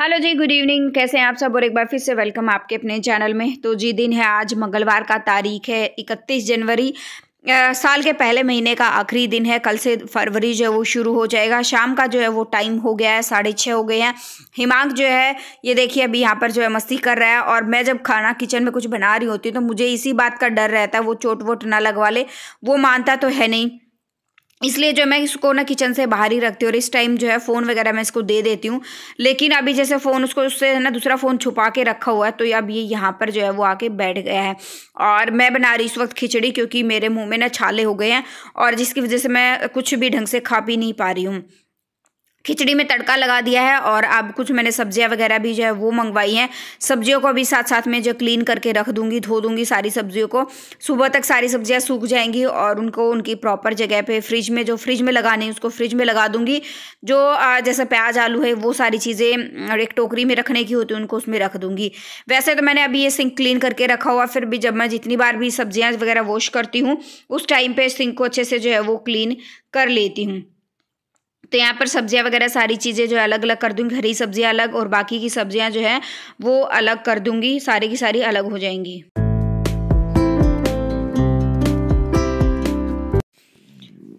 hello जी good evening कैसे हैं आप सब और एक बार फिर से वेलकम आपके अपने चैनल में तो जी दिन है आज मंगलवार का तारीख है 31 जनवरी आ, साल के पहले महीने का आखिरी दिन है कल से फरवरी जो है वो शुरू हो जाएगा शाम का जो है वो टाइम हो गया है साढ़े छः हो गए हैं हिमांक जो है ये देखिए अभी यहाँ पर जो है मस्ती कर रहा है और मैं जब खाना किचन में कुछ बना रही होती हूँ तो मुझे इसी बात का डर रहता है वो चोट वोट ना लगवा ले वो मानता तो है नहीं इसलिए जो मैं इसको ना किचन से बाहर ही रखती हूँ और इस टाइम जो है फ़ोन वगैरह मैं इसको दे देती हूँ लेकिन अभी जैसे फ़ोन उसको उससे है ना दूसरा फ़ोन छुपा के रखा हुआ है तो अब ये यहाँ पर जो है वो आके बैठ गया है और मैं बना रही इस वक्त खिचड़ी क्योंकि मेरे मुंह में ना छाले हो गए हैं और जिसकी वजह से मैं कुछ भी ढंग से खा पी नहीं पा रही हूँ खिचड़ी में तड़का लगा दिया है और अब कुछ मैंने सब्जियां वगैरह भी जो है वो मंगवाई हैं सब्जियों को अभी साथ साथ में जो क्लीन करके रख दूंगी धो दूंगी सारी सब्जियों को सुबह तक सारी सब्जियां सूख जाएंगी और उनको उनकी प्रॉपर जगह पे फ्रिज में जो फ्रिज में लगाने उसको फ्रिज में लगा दूंगी जो जैसे प्याज आलू है वो सारी चीज़ें एक टोकरी में रखने की होती है उनको उसमें रख दूंगी वैसे तो मैंने अभी ये सिंक क्लीन करके रखा हुआ फिर भी जब मैं जितनी बार भी सब्जियाँ वगैरह वॉश करती हूँ उस टाइम पर सिंक को अच्छे से जो है वो क्लीन कर लेती हूँ तो यहाँ पर सब्जियाँ वगैरह सारी चीज़ें जो है अलग अलग कर दूँगी हरी सब्जियाँ अलग और बाकी की सब्जियाँ जो है वो अलग कर दूँगी सारी की सारी अलग हो जाएंगी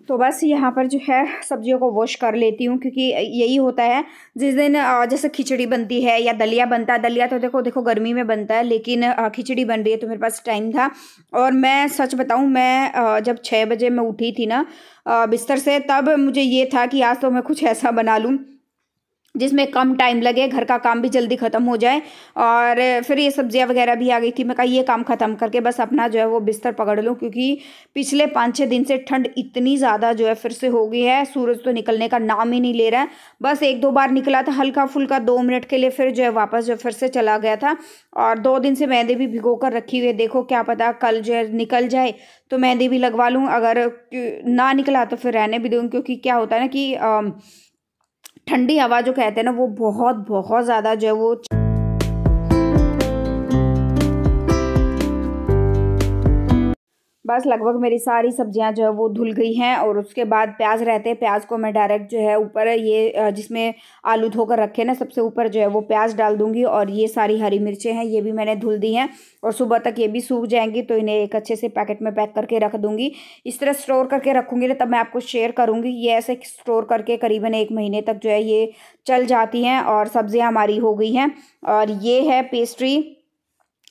तो बस यहाँ पर जो है सब्जियों को वॉश कर लेती हूँ क्योंकि यही होता है जिस दिन जैसे खिचड़ी बनती है या दलिया बनता है दलिया तो देखो देखो गर्मी में बनता है लेकिन खिचड़ी बन रही है तो मेरे पास टाइम था और मैं सच बताऊँ मैं जब छः बजे मैं उठी थी ना बिस्तर से तब मुझे ये था कि आज तो मैं कुछ ऐसा बना लूँ जिसमें कम टाइम लगे घर का काम भी जल्दी ख़त्म हो जाए और फिर ये सब्जियां वगैरह भी आ गई थी मैं कहा ये काम ख़त्म करके बस अपना जो है वो बिस्तर पकड़ लूँ क्योंकि पिछले पाँच छः दिन से ठंड इतनी ज़्यादा जो है फिर से हो गई है सूरज तो निकलने का नाम ही नहीं ले रहा है बस एक दो बार निकला था हल्का फुल्का दो मिनट के लिए फिर जो है वापस जो फिर से चला गया था और दो दिन से मैदे भी भिगो कर रखी हुई है देखो क्या पता कल जो है निकल जाए तो मैदे भी लगवा लूँ अगर ना निकला तो फिर रहने भी दूँ क्योंकि क्या होता है ना कि ठंडी हवा जो कहते हैं ना वो बहुत बहुत ज़्यादा जो है वो बस लगभग मेरी सारी सब्जियां जो है वो धुल गई हैं और उसके बाद प्याज रहते हैं प्याज को मैं डायरेक्ट जो है ऊपर ये जिसमें आलू धोकर रखे ना सबसे ऊपर जो है वो प्याज डाल दूंगी और ये सारी हरी मिर्चें हैं ये भी मैंने धुल दी हैं और सुबह तक ये भी सूख जाएंगी तो इन्हें एक अच्छे से पैकेट में पैक करके रख दूँगी इस तरह स्टोर करके रखूँगी ना तब मैं आपको शेयर करूँगी ये ऐसे स्टोर करके करीबन एक महीने तक जो है ये चल जाती हैं और सब्ज़ियाँ हमारी हो गई हैं और ये है पेस्ट्री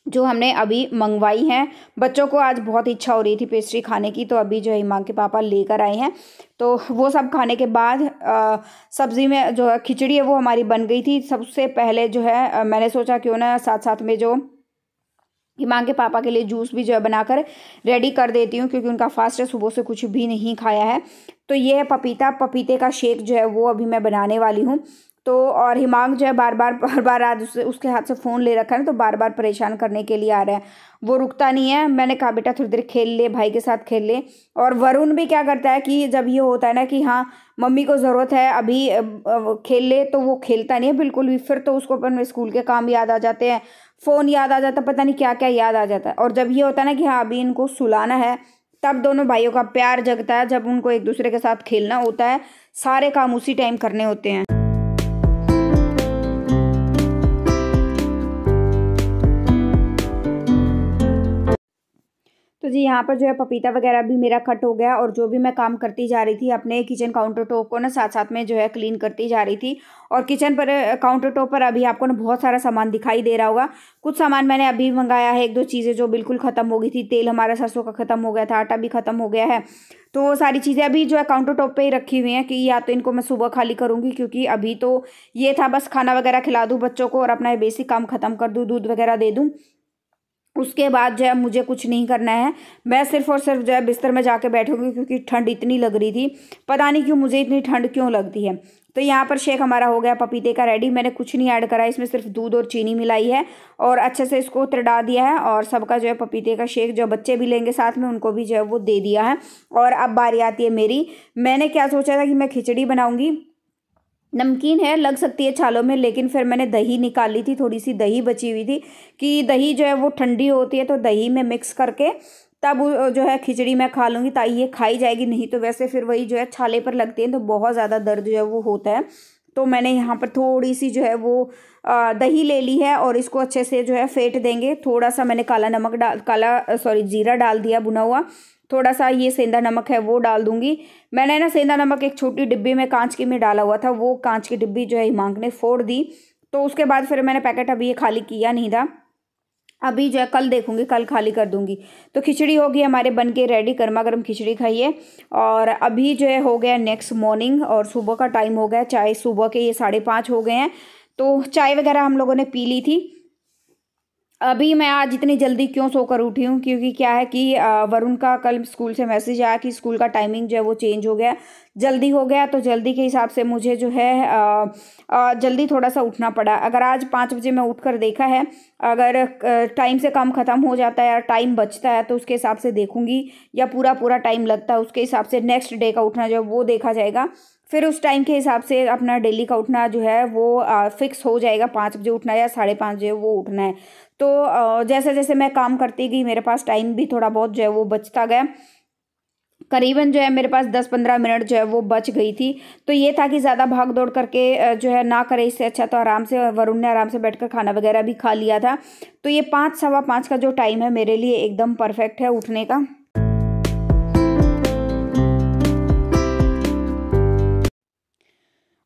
जो हमने अभी मंगवाई हैं बच्चों को आज बहुत इच्छा हो रही थी पेस्ट्री खाने की तो अभी जो है माँ के पापा लेकर आए हैं तो वो सब खाने के बाद सब्ज़ी में जो है खिचड़ी है वो हमारी बन गई थी सबसे पहले जो है आ, मैंने सोचा क्यों ना साथ साथ में जो माँ के पापा के लिए जूस भी जो है बनाकर रेडी कर देती हूँ क्योंकि उनका फास्ट है सुबह से कुछ भी नहीं खाया है तो ये है पपीता पपीते का शेक जो है वो अभी मैं बनाने वाली हूँ तो और हिमांग जो है बार बार बार बार आज उससे उसके हाथ से फ़ोन ले रखा है ना तो बार बार परेशान करने के लिए आ रहा है वो रुकता नहीं है मैंने कहा बेटा थोड़ी देर खेल ले भाई के साथ खेल ले और वरुण भी क्या करता है कि जब ये होता है ना कि हाँ मम्मी को ज़रूरत है अभी खेल ले तो वो खेलता नहीं है बिल्कुल भी फिर तो उसको अपन स्कूल के काम याद आ जाते हैं फ़ोन याद आ जाता पता नहीं क्या क्या याद आ जाता है और जब ये होता है ना कि हाँ अभी इनको सुलाना है तब दोनों भाइयों का प्यार जगता है जब उनको एक दूसरे के साथ खेलना होता है सारे काम उसी टाइम करने होते हैं जी यहाँ पर जो है पपीता वगैरह भी मेरा कट हो गया और जो भी मैं काम करती जा रही थी अपने किचन काउंटर टॉप को ना साथ साथ में जो है क्लीन करती जा रही थी और किचन पर काउंटर टॉप पर अभी आपको ना बहुत सारा सामान दिखाई दे रहा होगा कुछ सामान मैंने अभी मंगाया है एक दो चीज़ें जो बिल्कुल ख़त्म हो गई थी तेल हमारा सरसों का ख़त्म हो गया था आटा भी ख़त्म हो गया है तो वो सारी चीज़ें अभी जो है काउंटर टॉप पे ही रखी हुई हैं कि या तो इनको मैं सुबह खाली करूँगी क्योंकि अभी तो ये था बस खाना वगैरह खिला दूँ बच्चों को और अपना बेसिक काम ख़त्म कर दूँ दूध वगैरह दे दूँ उसके बाद जो है मुझे कुछ नहीं करना है मैं सिर्फ और सिर्फ जो है बिस्तर में जाके बैठूंगी क्योंकि ठंड इतनी लग रही थी पता नहीं क्यों मुझे इतनी ठंड क्यों लगती है तो यहाँ पर शेक हमारा हो गया पपीते का रेडी मैंने कुछ नहीं ऐड करा इसमें सिर्फ दूध और चीनी मिलाई है और अच्छे से इसको त्रडा दिया है और सबका जो है पपीते का शेक जो बच्चे भी लेंगे साथ में उनको भी जो है वो दे दिया है और अब बारी आती है मेरी मैंने क्या सोचा था कि मैं खिचड़ी बनाऊँगी नमकीन है लग सकती है छालों में लेकिन फिर मैंने दही निकाली थी थोड़ी सी दही बची हुई थी कि दही जो है वो ठंडी होती है तो दही में मिक्स करके तब जो है खिचड़ी मैं खा लूँगी ताकि ये खाई जाएगी नहीं तो वैसे फिर वही जो है छाले पर लगती है तो बहुत ज़्यादा दर्द जो है वो होता है तो मैंने यहाँ पर थोड़ी सी जो है वो दही ले ली है और इसको अच्छे से जो है फेंट देंगे थोड़ा सा मैंने काला नमक डाल काला सॉरी जीरा डाल दिया बुना हुआ थोड़ा सा ये सेंधा नमक है वो डाल दूंगी मैंने ना सेंधा नमक एक छोटी डिब्बी में कांच की में डाला हुआ था वो कांच की डिब्बी जो है हिमांक ने फोड़ दी तो उसके बाद फिर मैंने पैकेट अभी ये खाली किया नहीं था अभी जो है कल देखूँगी कल खाली कर दूँगी तो खिचड़ी होगी हमारे बन के रेडी गर्मा गर्म खिचड़ी खाइए और अभी जो है हो गया नेक्स्ट मॉर्निंग और सुबह का टाइम हो गया चाय सुबह के ये साढ़े पाँच हो गए हैं तो चाय वगैरह हम लोगों ने पी ली थी अभी मैं आज इतनी जल्दी क्यों सोकर उठी हूँ क्योंकि क्या है कि वरुण का कल स्कूल से मैसेज आया कि स्कूल का टाइमिंग जो है वो चेंज हो गया जल्दी हो गया तो जल्दी के हिसाब से मुझे जो है जल्दी थोड़ा सा उठना पड़ा अगर आज पाँच बजे मैं उठ कर देखा है अगर टाइम से काम ख़त्म हो जाता है या टाइम बचता है तो उसके हिसाब से देखूँगी या पूरा पूरा टाइम लगता है उसके हिसाब से नेक्स्ट डे का उठना जो है वो देखा जाएगा फिर उस टाइम के हिसाब से अपना डेली का उठना जो है वो फ़िक्स हो जाएगा पाँच बजे उठना या साढ़े पाँच बजे वो उठना है तो जैसे जैसे मैं काम करती गई मेरे पास टाइम भी थोड़ा बहुत जो है वो बचता गया करीबन जो है मेरे पास दस पंद्रह मिनट जो है वो बच गई थी तो ये था कि ज़्यादा भाग दौड़ करके जो है ना करे इससे अच्छा तो आराम से वरुण ने आराम से बैठकर खाना वगैरह भी खा लिया था तो ये पाँच सवा पाँच का जो टाइम है मेरे लिए एकदम परफेक्ट है उठने का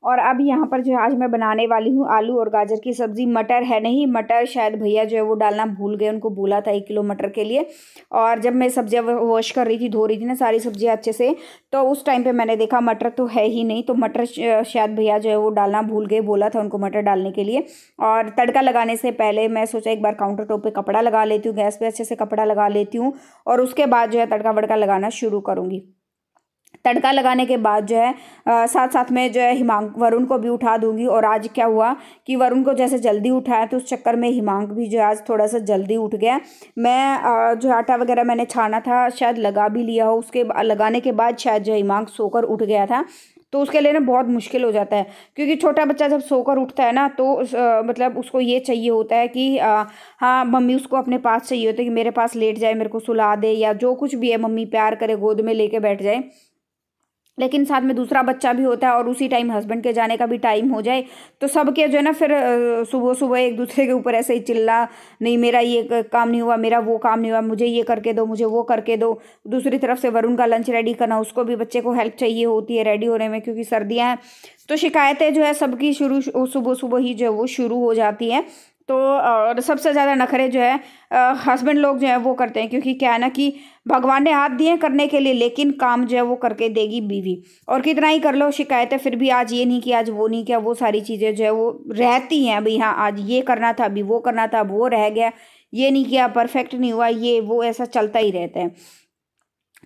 और अब यहाँ पर जो है आज मैं बनाने वाली हूँ आलू और गाजर की सब्ज़ी मटर है नहीं मटर शायद भैया जो है वो डालना भूल गए उनको बोला था एक किलो मटर के लिए और जब मैं सब्जियाँ वॉश कर रही थी धो रही थी ना सारी सब्जियाँ अच्छे से तो उस टाइम पे मैंने देखा मटर तो है ही नहीं तो मटर शायद भैया जो है वो डालना भूल गए बोला था उनको मटर डालने के लिए और तड़का लगाने से पहले मैं सोचा एक बार काउंटर टॉप पर कपड़ा लगा लेती हूँ गैस पर अच्छे से कपड़ा लगा लेती हूँ और उसके बाद जो है तड़का वड़का लगाना शुरू करूँगी तड़का लगाने के बाद जो है आ, साथ साथ में जो है हिमांक वरुण को भी उठा दूंगी और आज क्या हुआ कि वरुण को जैसे जल्दी उठाया तो उस चक्कर में हिमांक भी जो है आज थोड़ा सा जल्दी उठ गया मैं आ, जो आटा वगैरह मैंने छाना था शायद लगा भी लिया हो उसके लगाने के बाद शायद जो हिमांक सोकर उठ गया था तो उसके लिए ना बहुत मुश्किल हो जाता है क्योंकि छोटा बच्चा जब सोकर उठता है ना तो आ, मतलब उसको ये चाहिए होता है कि आ, हाँ मम्मी उसको अपने पास चाहिए होता है कि मेरे पास लेट जाए मेरे को सुला दे या जो कुछ भी है मम्मी प्यार करे गोद में लेके बैठ जाए लेकिन साथ में दूसरा बच्चा भी होता है और उसी टाइम हस्बैंड के जाने का भी टाइम हो जाए तो सबके जो है ना फिर सुबह सुबह एक दूसरे के ऊपर ऐसे ही चिल्ला नहीं मेरा ये काम नहीं हुआ मेरा वो काम नहीं हुआ मुझे ये करके दो मुझे वो करके दो दूसरी तरफ से वरुण का लंच रेडी करना उसको भी बच्चे को हेल्प चाहिए होती है रेडी होने में क्योंकि सर्दियाँ हैं तो शिकायतें जो है सबकी शुरू सुबह सुबह ही जो है वो शुरू हो जाती हैं तो और सबसे ज़्यादा नखरे जो है हस्बैंड लोग जो है वो करते हैं क्योंकि क्या है ना कि भगवान ने हाथ दिए करने के लिए लेकिन काम जो है वो करके देगी बीवी और कितना ही कर लो शिकायतें फिर भी आज ये नहीं किया आज वो नहीं किया वो सारी चीज़ें जो है वो रहती हैं अभी हाँ आज ये करना था अभी वो करना था अब वो रह गया ये नहीं किया परफेक्ट नहीं हुआ ये वो ऐसा चलता ही रहता है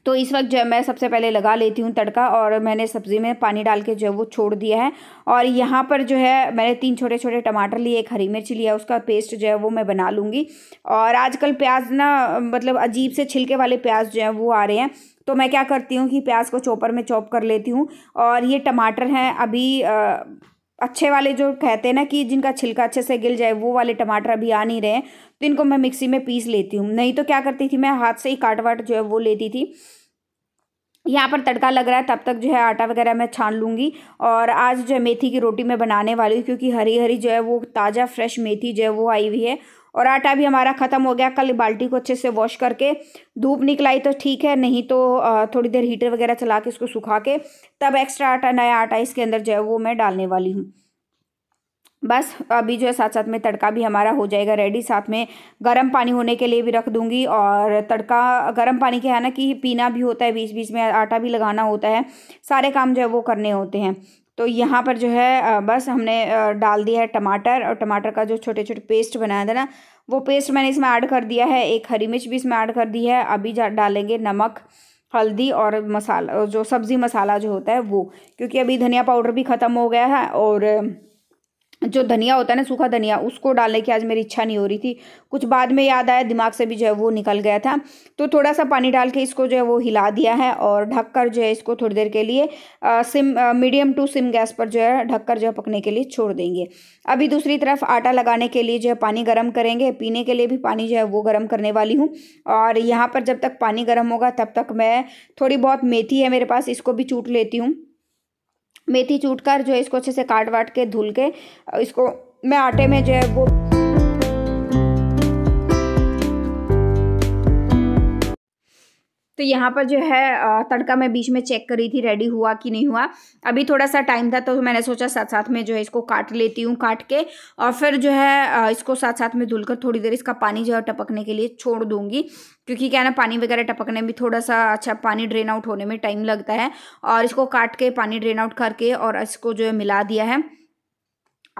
तो इस वक्त जो है मैं सबसे पहले लगा लेती हूँ तड़का और मैंने सब्ज़ी में पानी डाल के जो है वो छोड़ दिया है और यहाँ पर जो है मैंने तीन छोटे छोटे टमाटर लिए एक हरी मिर्च लिया उसका पेस्ट जो है वो मैं बना लूँगी और आजकल प्याज ना मतलब अजीब से छिलके वाले प्याज जो हैं वो आ रहे हैं तो मैं क्या करती हूँ कि प्याज को चॉपर में चॉप कर लेती हूँ और ये टमाटर हैं अभी आ, अच्छे वाले जो कहते हैं ना कि जिनका छिलका अच्छे से गिल जाए वो वाले टमाटर अभी आ नहीं रहे तो इनको मैं मिक्सी में पीस लेती हूँ नहीं तो क्या करती थी मैं हाथ से ही काट वाट जो है वो लेती थी यहाँ पर तड़का लग रहा है तब तक जो है आटा वगैरह मैं छान लूँगी और आज जो है मेथी की रोटी मैं बनाने वाली हूँ क्योंकि हरी हरी जो है वो ताज़ा फ्रेश मेथी जो है वो आई हुई है और आटा भी हमारा ख़त्म हो गया कल बाल्टी को अच्छे से वॉश करके धूप निकलाई तो ठीक है नहीं तो थोड़ी देर हीटर वगैरह चला के इसको सुखा के तब एक्स्ट्रा आटा नया आटा इसके अंदर जो है वो मैं डालने वाली हूँ बस अभी जो है साथ साथ में तड़का भी हमारा हो जाएगा रेडी साथ में गर्म पानी होने के लिए भी रख दूंगी और तड़का गर्म पानी क्या है ना कि पीना भी होता है बीच बीच में आटा भी लगाना होता है सारे काम जो है वो करने होते हैं तो यहाँ पर जो है बस हमने डाल दिया है टमाटर और टमाटर का जो छोटे छोटे पेस्ट बनाया था ना वो पेस्ट मैंने इसमें ऐड कर दिया है एक हरी मिर्च भी इसमें ऐड कर दी है अभी डालेंगे नमक हल्दी और मसाला जो सब्ज़ी मसाला जो होता है वो क्योंकि अभी धनिया पाउडर भी ख़त्म हो गया है और जो धनिया होता है ना सूखा धनिया उसको डालने की आज मेरी इच्छा नहीं हो रही थी कुछ बाद में याद आया दिमाग से भी जो है वो निकल गया था तो थोड़ा सा पानी डाल के इसको जो है वो हिला दिया है और ढककर जो है इसको थोड़ी देर के लिए आ, sim medium to sim gas पर जो है ढककर जो है पकने के लिए छोड़ देंगे अभी दूसरी तरफ आटा लगाने के लिए जो है पानी गर्म करेंगे पीने के लिए भी पानी जो है वो गर्म करने वाली हूँ और यहाँ पर जब तक पानी गर्म होगा तब तक मैं थोड़ी बहुत मेथी है मेरे पास इसको भी चूट लेती हूँ मेथी चूट कर जो है इसको अच्छे से काट वाट के धुल के इसको मैं आटे में जो है वो तो यहाँ पर जो है तड़का मैं बीच में चेक करी थी रेडी हुआ कि नहीं हुआ अभी थोड़ा सा टाइम था तो मैंने सोचा साथ साथ में जो है इसको काट लेती हूँ काट के और फिर जो है इसको साथ साथ में धुलकर थोड़ी देर इसका पानी जो है टपकने के लिए छोड़ दूँगी क्योंकि क्या ना पानी वगैरह टपकने में थोड़ा सा अच्छा पानी ड्रेन आउट होने में टाइम लगता है और इसको काट के पानी ड्रेन आउट करके और इसको जो है मिला दिया है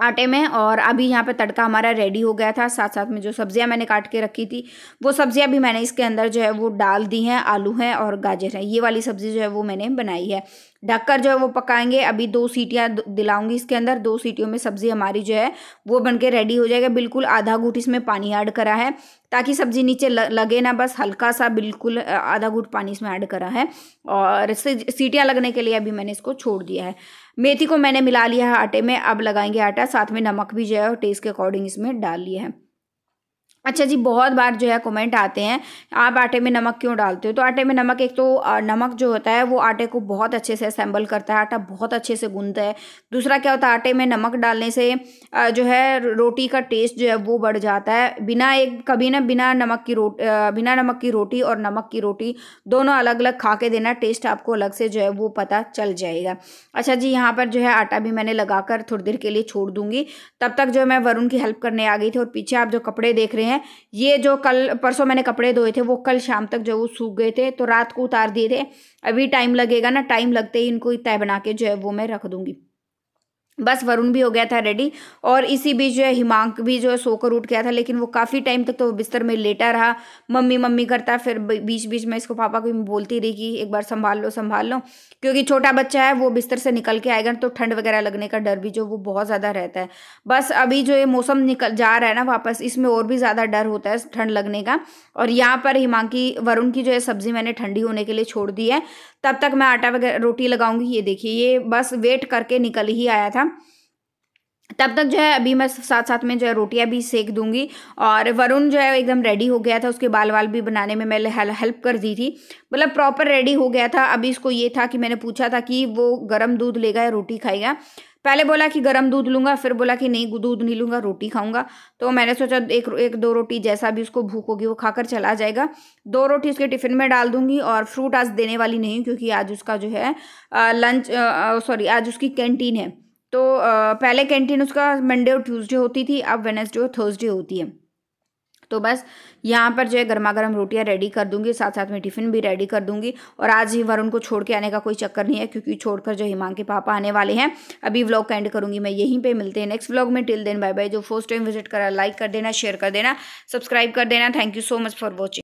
आटे में और अभी यहाँ पे तड़का हमारा रेडी हो गया था साथ साथ में जो सब्जियाँ मैंने काट के रखी थी वो सब्जियाँ भी मैंने इसके अंदर जो है वो डाल दी हैं आलू हैं और गाजर हैं ये वाली सब्ज़ी जो है वो मैंने बनाई है ढककर जो है वो पकाएंगे अभी दो सीटियाँ दिलाऊंगी इसके अंदर दो सीटियों में सब्ज़ी हमारी जो है वो बन के रेडी हो जाएगा बिल्कुल आधा घूट इसमें पानी ऐड करा है ताकि सब्ज़ी नीचे लगे ना बस हल्का सा बिल्कुल आधा घूट पानी इसमें ऐड करा है और सीटियाँ लगने के लिए अभी मैंने इसको छोड़ दिया है मेथी को मैंने मिला लिया है आटे में अब लगाएंगे आटा साथ में नमक भी जो है और टेस्ट के अकॉर्डिंग इसमें डाल लिया है अच्छा जी बहुत बार जो है कमेंट आते हैं आप आटे में नमक क्यों डालते हो तो आटे में नमक एक तो नमक जो होता है वो आटे को बहुत अच्छे से असेंबल करता है आटा बहुत अच्छे से गूंधता है दूसरा क्या होता है आटे में नमक डालने से जो है रोटी का टेस्ट जो है वो बढ़ जाता है बिना एक कभी ना बिना नमक की रोट बिना नमक की रोटी और नमक की रोटी दोनों अलग अलग खा के देना टेस्ट आपको अलग से जो है वो पता चल जाएगा अच्छा जी यहाँ पर जो है आटा भी मैंने लगा कर थोड़ी देर के लिए छोड़ दूंगी तब तक जो मैं वरुण की हेल्प करने आ गई थी और पीछे आप जो कपड़े देख रहे हैं हैं ये जो कल परसों मैंने कपड़े धोए थे वो कल शाम तक जो वो सूख गए थे तो रात को उतार दिए थे अभी टाइम लगेगा ना टाइम लगते ही इनको तय बना के जो है वो मैं रख दूँगी बस वरुण भी हो गया था रेडी और इसी बीच जो है हिमांक भी जो है सोकर उठ गया था लेकिन वो काफ़ी टाइम तक तो बिस्तर में लेटा रहा मम्मी मम्मी करता फिर बीच बीच में इसको पापा को भी बोलती रही कि एक बार संभाल लो संभाल लो क्योंकि छोटा बच्चा है वो बिस्तर से निकल के आएगा तो ठंड वगैरह लगने का डर भी जो वो बहुत ज़्यादा रहता है बस अभी जो ये मौसम निकल जा रहा है ना वापस इसमें और भी ज़्यादा डर होता है ठंड लगने का और यहाँ पर हिमांकी वरुण की जो है सब्ज़ी मैंने ठंडी होने के लिए छोड़ दी है तब तक मैं आटा वगैरह रोटी लगाऊंगी ये देखिए ये बस वेट करके निकल ही आया था तब तक जो है अभी मैं साथ साथ में जो है रोटियां भी सेक दूंगी और वरुण जो है एकदम रेडी हो गया था उसके बाल वाल भी बनाने में मैंने हेल्प कर दी थी मतलब प्रॉपर रेडी हो गया था अभी इसको ये था कि मैंने पूछा था कि वो गर्म दूध लेगा या रोटी खाएगा पहले बोला कि गर्म दूध लूँगा फिर बोला कि नहीं दूध नहीं लूँगा रोटी खाऊंगा तो मैंने सोचा एक एक दो रोटी जैसा भी उसको भूख होगी वो खाकर चला जाएगा दो रोटी उसके टिफ़िन में डाल दूँगी और फ्रूट आज देने वाली नहीं क्योंकि आज उसका जो है लंच सॉरी आज उसकी कैंटीन है तो पहले कैंटीन उसका मंडे और ट्यूसडे होती थी अब वेनेसडे और थर्सडे होती है तो बस यहाँ पर जो है गर्मा गर्म रोटियाँ रेडी कर दूंगी साथ साथ में टिफ़िन भी रेडी कर दूंगी और आज ही वरुण को छोड़ के आने का कोई चक्कर नहीं है क्योंकि छोड़कर जो हिमांग के पापा आने वाले हैं अभी व्लॉग का एंड करूँगी मैं यहीं पे मिलते हैं नेक्स्ट व्लॉग में टिल देन बाय बाय जो फर्स्ट टाइम विजिट करा लाइक कर देना शेयर कर देना सब्सक्राइब कर देना thank you so much for watching